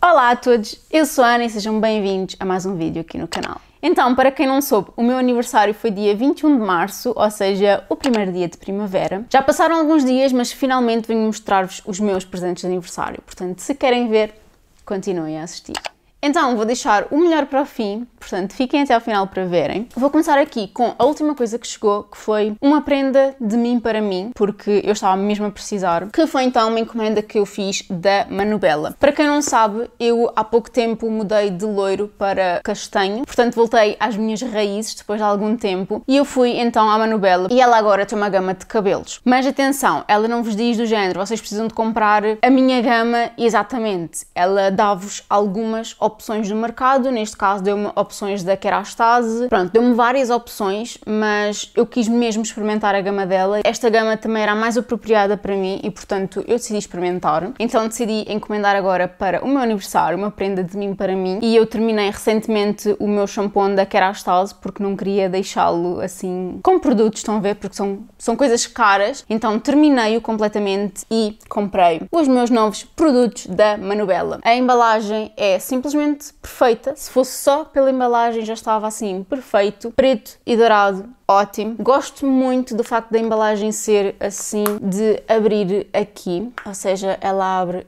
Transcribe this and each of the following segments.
Olá a todos, eu sou a Ana e sejam bem-vindos a mais um vídeo aqui no canal. Então, para quem não soube, o meu aniversário foi dia 21 de março, ou seja, o primeiro dia de primavera. Já passaram alguns dias, mas finalmente venho mostrar-vos os meus presentes de aniversário. Portanto, se querem ver, continuem a assistir. Então, vou deixar o melhor para o fim, portanto, fiquem até ao final para verem. Vou começar aqui com a última coisa que chegou, que foi uma prenda de mim para mim, porque eu estava mesmo a precisar, que foi então uma encomenda que eu fiz da Manubela. Para quem não sabe, eu há pouco tempo mudei de loiro para castanho, portanto, voltei às minhas raízes depois de algum tempo, e eu fui então à Manubela, e ela agora tem uma gama de cabelos. Mas atenção, ela não vos diz do género, vocês precisam de comprar a minha gama exatamente, ela dá-vos algumas opções do mercado, neste caso deu-me opções da Kerastase, pronto, deu-me várias opções, mas eu quis mesmo experimentar a gama dela. Esta gama também era a mais apropriada para mim e, portanto, eu decidi experimentar. Então decidi encomendar agora para o meu aniversário, uma prenda de mim para mim, e eu terminei recentemente o meu shampoo da Kerastase porque não queria deixá-lo assim com produtos, estão a ver, porque são, são coisas caras, então terminei-o completamente e comprei os meus novos produtos da Manubela. A embalagem é simplesmente simplesmente perfeita. Se fosse só pela embalagem, já estava assim, perfeito. Preto e dourado, ótimo. Gosto muito do facto da embalagem ser assim, de abrir aqui, ou seja, ela abre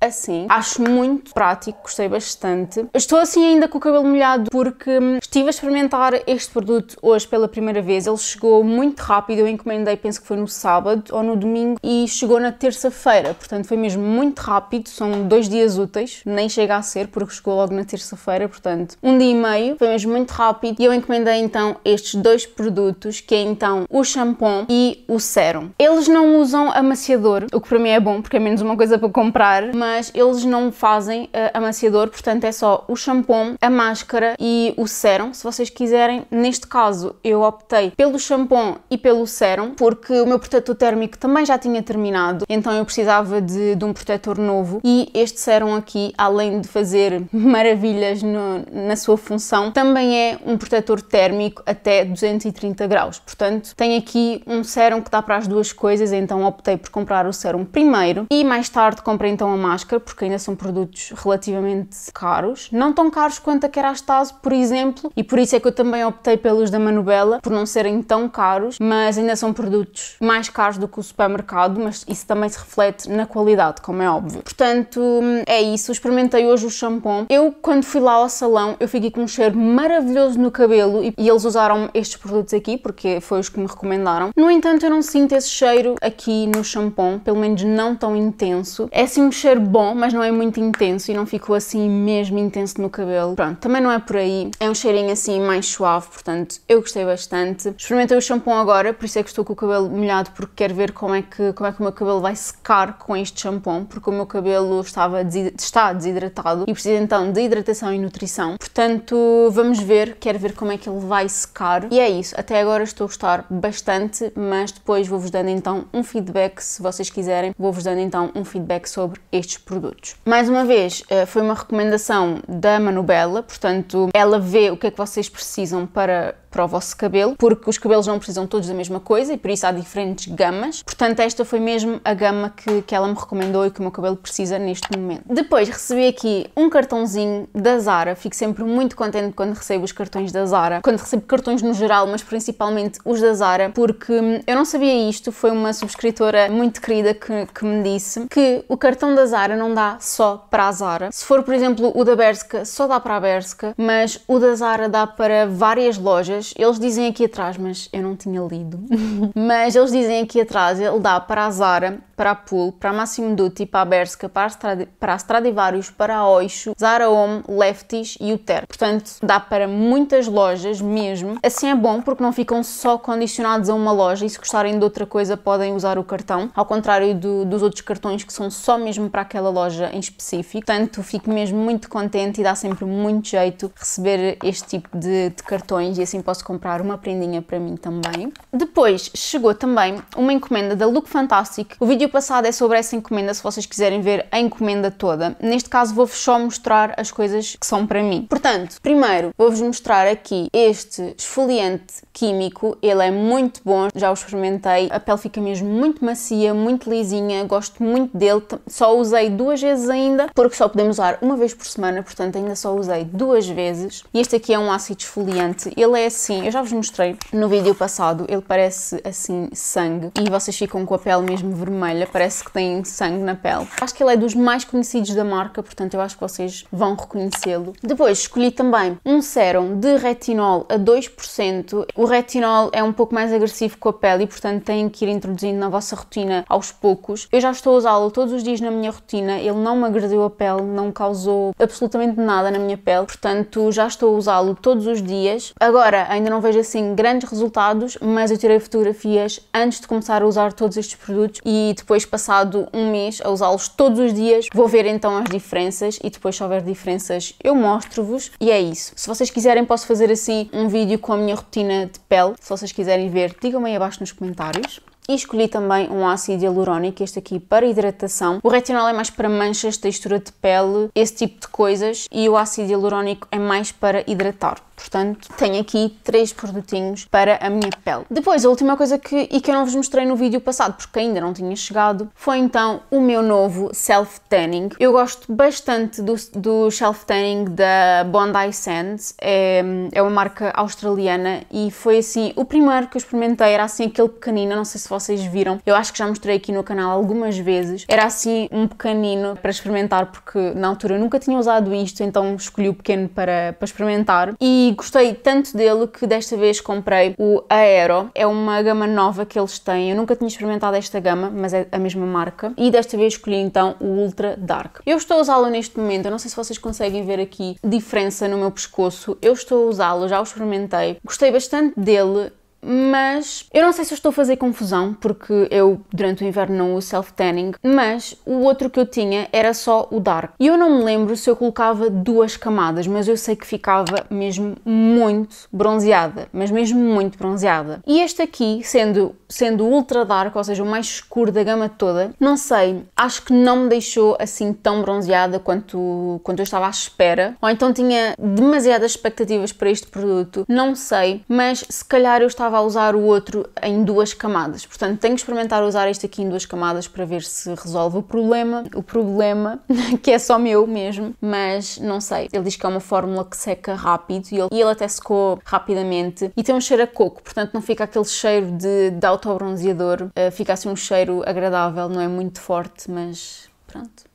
assim. Acho muito prático, gostei bastante. Estou assim ainda com o cabelo molhado porque hum, estive a experimentar este produto hoje pela primeira vez. Ele chegou muito rápido, eu encomendei, penso que foi no sábado ou no domingo e chegou na terça-feira. Portanto, foi mesmo muito rápido, são dois dias úteis, nem chega a ser porque chegou logo na terça-feira, portanto, um dia e meio, foi mesmo muito rápido. E eu encomendei então estes dois produtos, que é então o shampoo e o sérum. Eles não usam amaciador, o que para mim é bom porque é menos uma coisa para comprar, mas mas eles não fazem uh, amaciador, portanto é só o shampoo, a máscara e o sérum, se vocês quiserem. Neste caso, eu optei pelo shampoo e pelo sérum, porque o meu protetor térmico também já tinha terminado, então eu precisava de, de um protetor novo e este sérum aqui, além de fazer maravilhas no, na sua função, também é um protetor térmico até 230 graus. Portanto, tem aqui um sérum que dá para as duas coisas, então optei por comprar o sérum primeiro e mais tarde comprei então a máscara máscara, porque ainda são produtos relativamente caros. Não tão caros quanto a Kerastase, por exemplo, e por isso é que eu também optei pelos da Manubela, por não serem tão caros, mas ainda são produtos mais caros do que o supermercado, mas isso também se reflete na qualidade, como é óbvio. Portanto, é isso. Experimentei hoje o shampoo. Eu, quando fui lá ao salão, eu fiquei com um cheiro maravilhoso no cabelo e, e eles usaram estes produtos aqui, porque foi os que me recomendaram. No entanto, eu não sinto esse cheiro aqui no shampoo, pelo menos não tão intenso. É assim um cheiro bom, mas não é muito intenso e não ficou assim mesmo intenso no cabelo. Pronto, também não é por aí. É um cheirinho assim mais suave, portanto eu gostei bastante. Experimentei o shampoo agora, por isso é que estou com o cabelo molhado, porque quero ver como é que, como é que o meu cabelo vai secar com este shampoo, porque o meu cabelo estava está desidratado e precisa então de hidratação e nutrição. Portanto, vamos ver, quero ver como é que ele vai secar. E é isso, até agora estou a gostar bastante, mas depois vou-vos dando então um feedback, se vocês quiserem, vou-vos dando então um feedback sobre estes produtos. Mais uma vez, eh, foi uma recomendação da Manubela, portanto, ela vê o que é que vocês precisam para para o vosso cabelo, porque os cabelos não precisam todos da mesma coisa e por isso há diferentes gamas. Portanto, esta foi mesmo a gama que, que ela me recomendou e que o meu cabelo precisa neste momento. Depois recebi aqui um cartãozinho da Zara. Fico sempre muito contente quando recebo os cartões da Zara, quando recebo cartões no geral, mas principalmente os da Zara, porque hum, eu não sabia isto, foi uma subscritora muito querida que, que me disse que o cartão da Zara não dá só para a Zara. Se for, por exemplo, o da Berska, só dá para a Berska, mas o da Zara dá para várias lojas eles dizem aqui atrás, mas eu não tinha lido, mas eles dizem aqui atrás, ele dá para a Zara para a Pool, para a Massimo Dutti, tipo para a Berska, para a, Stradivarius, para a Oixo, Zara Home, Lefties e o Ter. Portanto, dá para muitas lojas mesmo. Assim é bom porque não ficam só condicionados a uma loja e se gostarem de outra coisa podem usar o cartão, ao contrário do, dos outros cartões que são só mesmo para aquela loja em específico. Portanto, fico mesmo muito contente e dá sempre muito jeito receber este tipo de, de cartões e assim posso comprar uma prendinha para mim também. Depois chegou também uma encomenda da Look Fantastic. O vídeo passado é sobre essa encomenda, se vocês quiserem ver a encomenda toda. Neste caso vou-vos só mostrar as coisas que são para mim. Portanto, primeiro vou-vos mostrar aqui este esfoliante químico, ele é muito bom, já o experimentei, a pele fica mesmo muito macia, muito lisinha, gosto muito dele, só usei duas vezes ainda, porque só podemos usar uma vez por semana, portanto ainda só usei duas vezes. E este aqui é um ácido esfoliante, ele é assim, eu já vos mostrei no vídeo passado, ele parece assim sangue e vocês ficam com a pele mesmo vermelha olha, parece que tem sangue na pele. Acho que ele é dos mais conhecidos da marca, portanto eu acho que vocês vão reconhecê-lo. Depois escolhi também um sérum de retinol a 2%. O retinol é um pouco mais agressivo com a pele e portanto têm que ir introduzindo na vossa rotina aos poucos. Eu já estou a usá-lo todos os dias na minha rotina, ele não me agrediu a pele, não causou absolutamente nada na minha pele, portanto já estou a usá-lo todos os dias. Agora ainda não vejo assim grandes resultados, mas eu tirei fotografias antes de começar a usar todos estes produtos e depois, passado um mês, a usá-los todos os dias, vou ver então as diferenças e depois, se houver diferenças, eu mostro-vos. E é isso. Se vocês quiserem, posso fazer assim um vídeo com a minha rotina de pele. Se vocês quiserem ver, digam-me aí abaixo nos comentários. E escolhi também um ácido hialurónico, este aqui para hidratação. O retinol é mais para manchas, textura de pele, esse tipo de coisas. E o ácido hialurónico é mais para hidratar. Portanto, tenho aqui três produtinhos para a minha pele. Depois, a última coisa que, e que eu não vos mostrei no vídeo passado, porque ainda não tinha chegado, foi então o meu novo Self Tanning. Eu gosto bastante do, do Self Tanning da Bondi Sands, é, é uma marca australiana e foi assim, o primeiro que eu experimentei era assim aquele pequenino, não sei se vocês viram, eu acho que já mostrei aqui no canal algumas vezes, era assim um pequenino para experimentar porque na altura eu nunca tinha usado isto, então escolhi o pequeno para, para experimentar e e gostei tanto dele que desta vez comprei o Aero. É uma gama nova que eles têm. Eu nunca tinha experimentado esta gama, mas é a mesma marca. E desta vez escolhi então o Ultra Dark. Eu estou a usá-lo neste momento. Eu não sei se vocês conseguem ver aqui diferença no meu pescoço. Eu estou a usá-lo, já o experimentei. Gostei bastante dele mas eu não sei se eu estou a fazer confusão, porque eu durante o inverno não uso self-tanning, mas o outro que eu tinha era só o dark. E eu não me lembro se eu colocava duas camadas, mas eu sei que ficava mesmo muito bronzeada, mas mesmo muito bronzeada. E este aqui, sendo, sendo ultra dark, ou seja, o mais escuro da gama toda, não sei, acho que não me deixou assim tão bronzeada quanto, quanto eu estava à espera, ou então tinha demasiadas expectativas para este produto, não sei, mas se calhar eu estava estava a usar o outro em duas camadas. Portanto, tenho que experimentar usar este aqui em duas camadas para ver se resolve o problema. O problema, que é só meu mesmo, mas não sei. Ele diz que é uma fórmula que seca rápido e ele, e ele até secou rapidamente e tem um cheiro a coco, portanto não fica aquele cheiro de, de autobronzeador, uh, fica assim um cheiro agradável, não é muito forte, mas pronto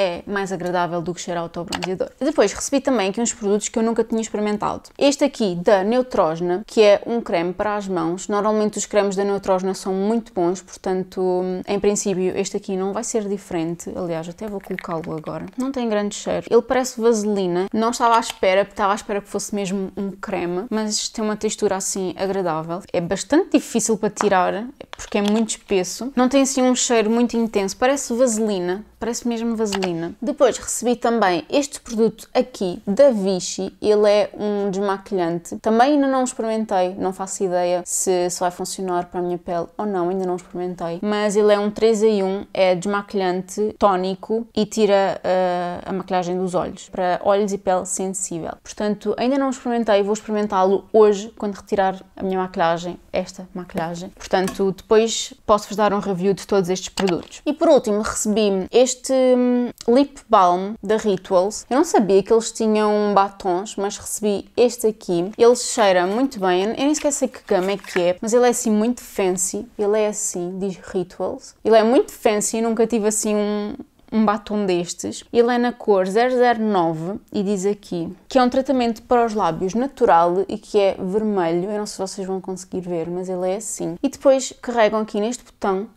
é mais agradável do que cheirar autobronzeador. Depois recebi também aqui uns produtos que eu nunca tinha experimentado. Este aqui da Neutrogena, que é um creme para as mãos. Normalmente os cremes da Neutrogena são muito bons, portanto, em princípio, este aqui não vai ser diferente. Aliás, até vou colocá-lo agora. Não tem grande cheiro. Ele parece vaselina. Não estava à espera, estava à espera que fosse mesmo um creme, mas tem uma textura assim agradável. É bastante difícil para tirar, porque é muito espesso. Não tem assim um cheiro muito intenso, parece vaselina, parece mesmo vaselina. Depois recebi também este produto aqui da Vichy, ele é um desmaquilhante. Também ainda não experimentei, não faço ideia se, se vai funcionar para a minha pele ou não, ainda não experimentei. Mas ele é um 3 em 1, é desmaquilhante, tónico e tira uh, a maquilhagem dos olhos, para olhos e pele sensível. Portanto, ainda não experimentei, vou experimentá-lo hoje quando retirar a minha maquilhagem, esta maquilhagem. Portanto, depois posso-vos dar um review de todos estes produtos. E por último, recebi este hum, Lip Balm da Rituals. Eu não sabia que eles tinham batons, mas recebi este aqui. Ele cheira muito bem. Eu nem esqueci que gama é que é, mas ele é assim muito fancy. Ele é assim, diz Rituals. Ele é muito fancy, nunca tive assim um, um batom destes, ele é na cor 009 e diz aqui que é um tratamento para os lábios natural e que é vermelho. Eu não sei se vocês vão conseguir ver, mas ele é assim. E depois carregam aqui neste botão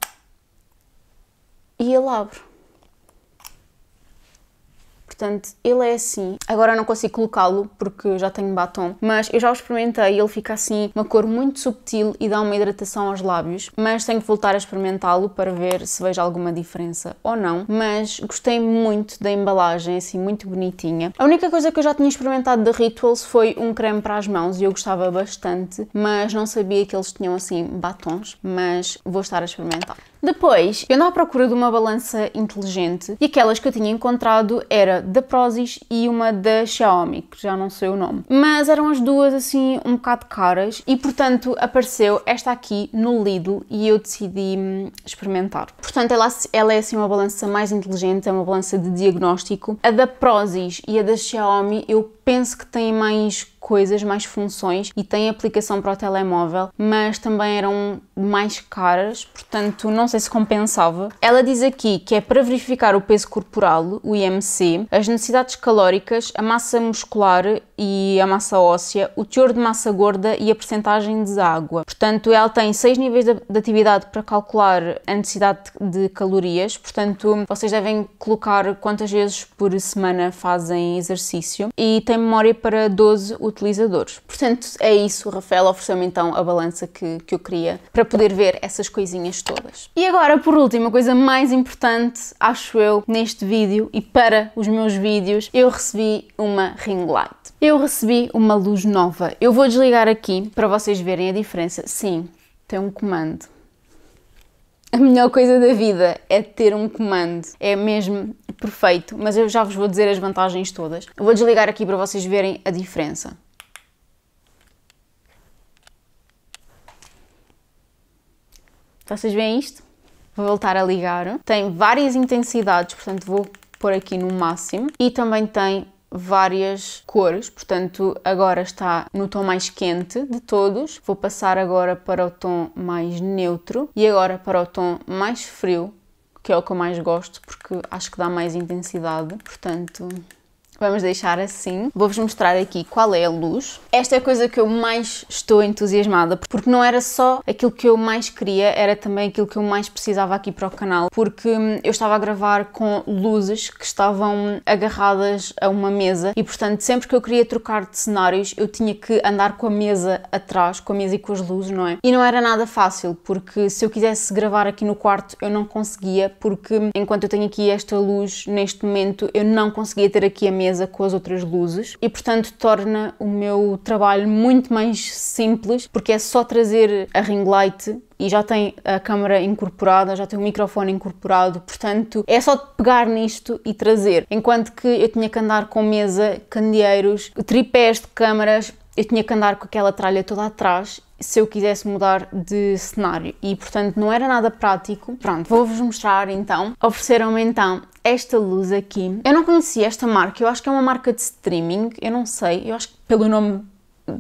e ele abre portanto ele é assim. Agora eu não consigo colocá-lo porque já tenho batom, mas eu já o experimentei e ele fica assim, uma cor muito subtil e dá uma hidratação aos lábios, mas tenho que voltar a experimentá-lo para ver se vejo alguma diferença ou não, mas gostei muito da embalagem, assim, muito bonitinha. A única coisa que eu já tinha experimentado da Rituals foi um creme para as mãos e eu gostava bastante, mas não sabia que eles tinham assim batons, mas vou estar a experimentar. Depois, eu andava à procura de uma balança inteligente e aquelas que eu tinha encontrado era da Prozis e uma da Xiaomi, que já não sei o nome. Mas eram as duas assim um bocado caras e portanto apareceu esta aqui no Lidl e eu decidi hum, experimentar. Portanto, ela, ela é assim uma balança mais inteligente, é uma balança de diagnóstico. A da Prozis e a da Xiaomi eu penso que tem mais coisas, mais funções e tem aplicação para o telemóvel, mas também eram mais caras, portanto não sei se compensava. Ela diz aqui que é para verificar o peso corporal, o IMC, as necessidades calóricas, a massa muscular e a massa óssea, o teor de massa gorda e a percentagem de água. Portanto, ela tem seis níveis de, de atividade para calcular a necessidade de calorias, portanto vocês devem colocar quantas vezes por semana fazem exercício e tem tem memória para 12 utilizadores. Portanto, é isso, o Rafael ofereceu-me então a balança que, que eu queria para poder ver essas coisinhas todas. E agora, por último, a coisa mais importante, acho eu, neste vídeo e para os meus vídeos, eu recebi uma ring light. Eu recebi uma luz nova. Eu vou desligar aqui para vocês verem a diferença. Sim, tem um comando a melhor coisa da vida é ter um comando. É mesmo perfeito, mas eu já vos vou dizer as vantagens todas. Eu vou desligar aqui para vocês verem a diferença. Vocês veem isto? Vou voltar a ligar. Tem várias intensidades, portanto vou pôr aqui no máximo. E também tem várias cores, portanto agora está no tom mais quente de todos. Vou passar agora para o tom mais neutro e agora para o tom mais frio, que é o que eu mais gosto porque acho que dá mais intensidade. Portanto, vamos deixar assim. Vou-vos mostrar aqui qual é a luz. Esta é a coisa que eu mais estou entusiasmada, porque não era só aquilo que eu mais queria, era também aquilo que eu mais precisava aqui para o canal, porque hum, eu estava a gravar com luzes que estavam agarradas a uma mesa e, portanto, sempre que eu queria trocar de cenários, eu tinha que andar com a mesa atrás, com a mesa e com as luzes, não é? E não era nada fácil, porque se eu quisesse gravar aqui no quarto, eu não conseguia, porque hum, enquanto eu tenho aqui esta luz, neste momento, eu não conseguia ter aqui a mesa mesa com as outras luzes e, portanto, torna o meu trabalho muito mais simples, porque é só trazer a ring light e já tem a câmera incorporada, já tem o microfone incorporado, portanto é só pegar nisto e trazer. Enquanto que eu tinha que andar com mesa, candeeiros, tripés de câmaras, eu tinha que andar com aquela tralha toda atrás se eu quisesse mudar de cenário e portanto não era nada prático. Pronto, vou-vos mostrar então. Ofereceram-me então esta luz aqui. Eu não conhecia esta marca, eu acho que é uma marca de streaming, eu não sei, eu acho que pelo nome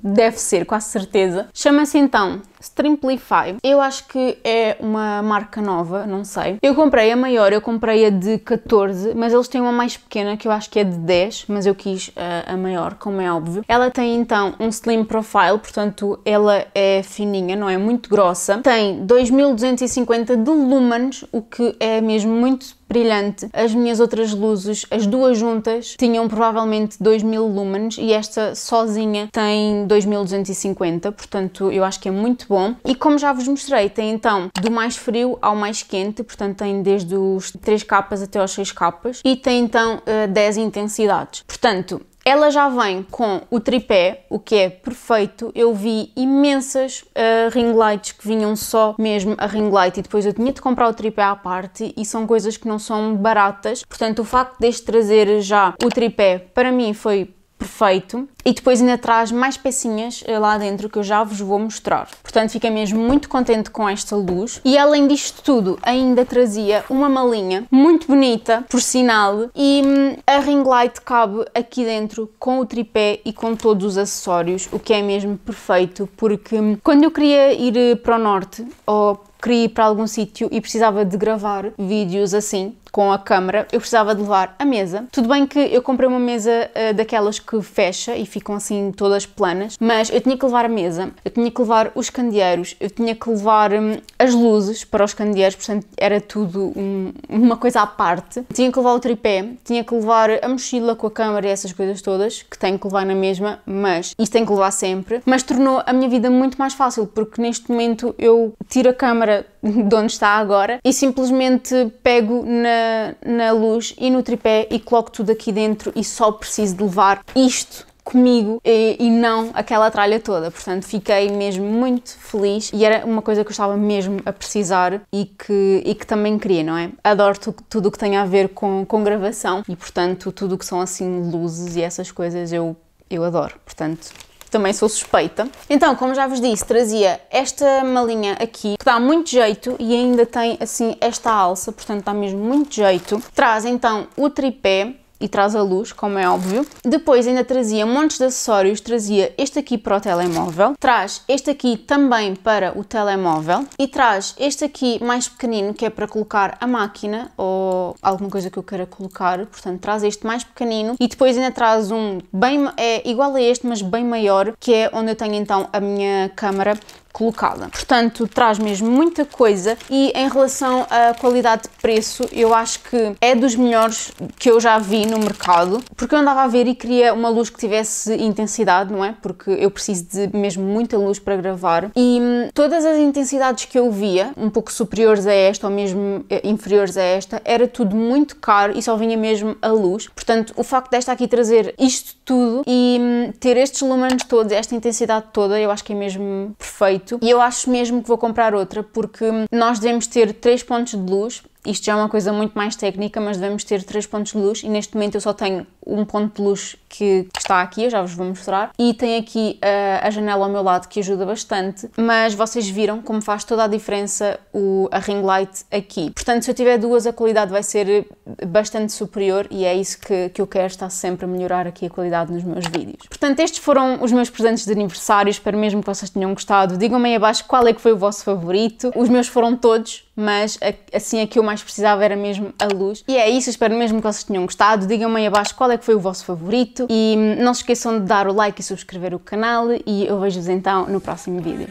deve ser, com a certeza. Chama-se então Strimplify. Eu acho que é uma marca nova, não sei. Eu comprei a maior, eu comprei a de 14, mas eles têm uma mais pequena que eu acho que é de 10, mas eu quis a, eh, a maior, como é óbvio. Ela tem então um slim profile, portanto ela é fininha, não é muito grossa. Tem 2250 de lumens, o que é mesmo muito brilhante. As minhas outras luzes, as duas juntas, tinham provavelmente 2000 lumens e esta sozinha tem 2250, portanto eu acho que é muito bom. E como já vos mostrei, tem então do mais frio ao mais quente, portanto tem desde os 3 capas até aos 6 capas e tem então 10 eh, intensidades. Portanto, ela já vem com o tripé, o que é perfeito. Eu vi imensas uh, ring lights que vinham só mesmo a ring light e depois eu tinha de comprar o tripé à parte e são coisas que não são baratas. Portanto, o facto deste trazer já o tripé para mim foi perfeito e depois ainda traz mais pecinhas eh, lá dentro que eu já vos vou mostrar. Portanto, fiquei mesmo muito contente com esta luz. E além disto tudo, ainda trazia uma malinha muito bonita, por sinal, e hum, a ring light cabe aqui dentro com o tripé e com todos os acessórios, o que é mesmo perfeito, porque hum, quando eu queria ir eh, para o norte ou queria ir para algum sítio e precisava de gravar vídeos assim, com a câmara, eu precisava de levar a mesa. Tudo bem que eu comprei uma mesa uh, daquelas que fecha e ficam assim todas planas, mas eu tinha que levar a mesa, eu tinha que levar os candeeiros, eu tinha que levar um, as luzes para os candeeiros, portanto era tudo um, uma coisa à parte. Tinha que levar o tripé, tinha que levar a mochila com a câmara e essas coisas todas, que tenho que levar na mesma, mas isso tenho que levar sempre. Mas tornou a minha vida muito mais fácil, porque neste momento eu tiro a câmara de onde está agora e simplesmente pego na, na luz e no tripé e coloco tudo aqui dentro e só preciso de levar isto comigo e, e, não aquela tralha toda. Portanto, fiquei mesmo muito feliz e era uma coisa que eu estava mesmo a precisar e que, e que também queria, não é? Adoro tu, tudo o que tem a ver com, com gravação e, portanto, tudo o que são assim luzes e essas coisas eu, eu adoro. Portanto, também sou suspeita. Então, como já vos disse, trazia esta malinha aqui, que dá muito jeito e ainda tem assim esta alça, portanto dá mesmo muito jeito. Traz então o tripé, e traz a luz, como é óbvio. Depois ainda trazia montes de acessórios, trazia este aqui para o telemóvel, traz este aqui também para o telemóvel e traz este aqui mais pequenino que é para colocar a máquina ou alguma coisa que eu queira colocar, portanto traz este mais pequenino e depois ainda traz um bem, é igual a este mas bem maior que é onde eu tenho então a minha câmera colocada. Portanto, traz mesmo muita coisa e em relação à qualidade de preço, eu acho que é dos melhores que eu já vi no mercado, porque eu andava a ver e queria uma luz que tivesse intensidade, não é? Porque eu preciso de mesmo muita luz para gravar e hum, todas as intensidades que eu via, um pouco superiores a esta ou mesmo eh, inferiores a esta, era tudo muito caro e só vinha mesmo a luz. Portanto, o facto desta aqui trazer isto tudo e hum, ter estes lumens todos, esta intensidade toda, eu acho que é mesmo perfeito 8 e eu acho mesmo que vou comprar outra porque nós devemos ter três pontos de luz isto já é uma coisa muito mais técnica, mas devemos ter três pontos de luz e neste momento eu só tenho um ponto de luz que, que está aqui, eu já vos vou mostrar. E tem aqui a, eh, a janela ao meu lado que ajuda bastante, mas vocês viram como faz toda a diferença o, a ring light aqui. Portanto, se eu tiver duas, a qualidade vai ser bastante superior e é isso que, que eu quero, está sempre a melhorar aqui a qualidade nos meus vídeos. Portanto, estes foram os meus presentes de aniversário, espero mesmo que vocês tenham gostado. Digam-me aí abaixo qual é que foi o vosso favorito. Os meus foram todos, mas assim a que eu mais precisava era mesmo a luz. E é isso, espero mesmo que vocês tenham gostado. Digam-me aí abaixo qual é que foi o vosso favorito e hum, não se esqueçam de dar o like e subscrever o canal e eu vejo-vos então no próximo vídeo.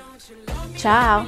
Tchau!